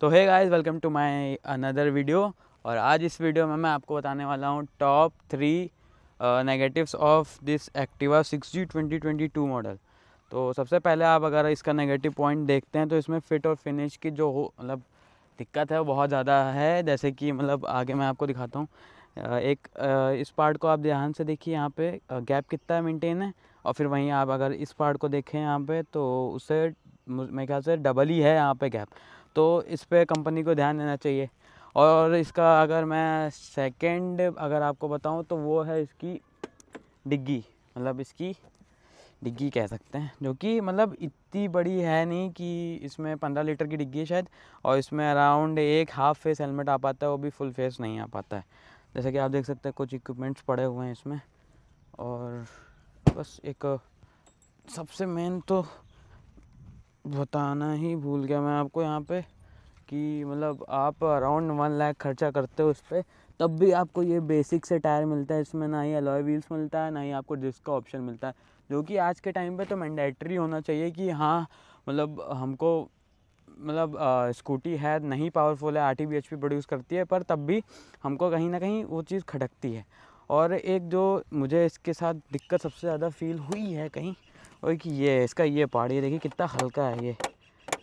तो है guys welcome to my another video और आज इस वीडियो में मैं आपको बताने वाला हूँ top three negatives of this Activa six G twenty twenty two model तो सबसे पहले आप अगर इसका नेगेटिव पॉइंट देखते हैं तो इसमें फ़िट और फिनिश की जो हो मतलब दिक्कत है वो बहुत ज़्यादा है जैसे कि मतलब आगे मैं आपको दिखाता हूँ uh, एक uh, इस पार्ट को आप ध्यान से देखिए यहाँ पे गैप uh, कितना है मेंटेन है और फिर वहीं आप अगर इस पार्ट को देखें यहाँ पे तो उससे मेरे ख्याल से डबल ही है यहाँ पे गैप तो इस पर कंपनी को ध्यान देना चाहिए और इसका अगर मैं सेकेंड अगर आपको बताऊँ तो वो है इसकी डिग्गी मतलब इसकी डिग्गी कह सकते हैं जो कि मतलब इतनी बड़ी है नहीं कि इसमें पंद्रह लीटर की डिग्गी है शायद और इसमें अराउंड एक हाफ फेस हेलमेट आ पाता है वो भी फुल फेस नहीं आ पाता है जैसे कि आप देख सकते हैं कुछ इक्विपमेंट्स पड़े हुए हैं इसमें और बस एक सबसे मेन तो बताना ही भूल गया मैं आपको यहाँ पे कि मतलब आप अराउंड वन लाख खर्चा करते हो उस पर तब भी आपको ये बेसिक से टायर मिलता है इसमें ना ही अलॉय व्हील्स मिलता है ना ही आपको डिस्क का ऑप्शन मिलता है जो कि आज के टाइम पे तो मैंडेटरी होना चाहिए कि हाँ मतलब हमको मतलब स्कूटी है नहीं पावरफुल है R T B H P produce करती है पर तब भी हमको कहीं ना कहीं वो चीज़ खटकती है और एक जो मुझे इसके साथ दिक्कत सबसे ज़्यादा फील हुई है कहीं और कि ये इसका ये पहाड़ ये देखिए कितना हल्का है ये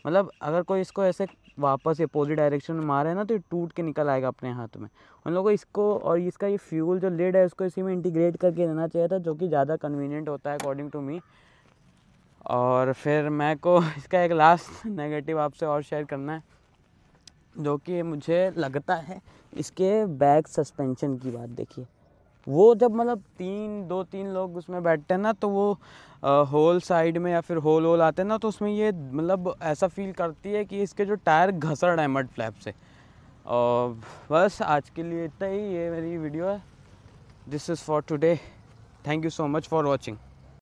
मतलब अगर कोई इसको ऐसे वापस अपोजिट डायरेक्शन में मारे ना तो ये टूट के निकल आएगा अपने हाथ में उन लोगों को इसको और इसका ये फ्यूल जो लेड है उसको इसी में इंटीग्रेट करके देना चाहिए था जो कि ज़्यादा कन्वीनियंट होता है अकॉर्डिंग टू मी और फिर मैं को इसका एक लास्ट नेगेटिव आपसे और शेयर करना है जो कि मुझे लगता है इसके बैक सस्पेंशन की बात देखिए वो जब मतलब तीन दो तीन लोग उसमें बैठते हैं ना तो वो आ, होल साइड में या फिर होल होल आते हैं ना तो उसमें ये मतलब ऐसा फील करती है कि इसके जो टायर घसड़ है मड फ्लैप से और बस आज के लिए इतना ही ये मेरी वीडियो है this is for today thank you so much for watching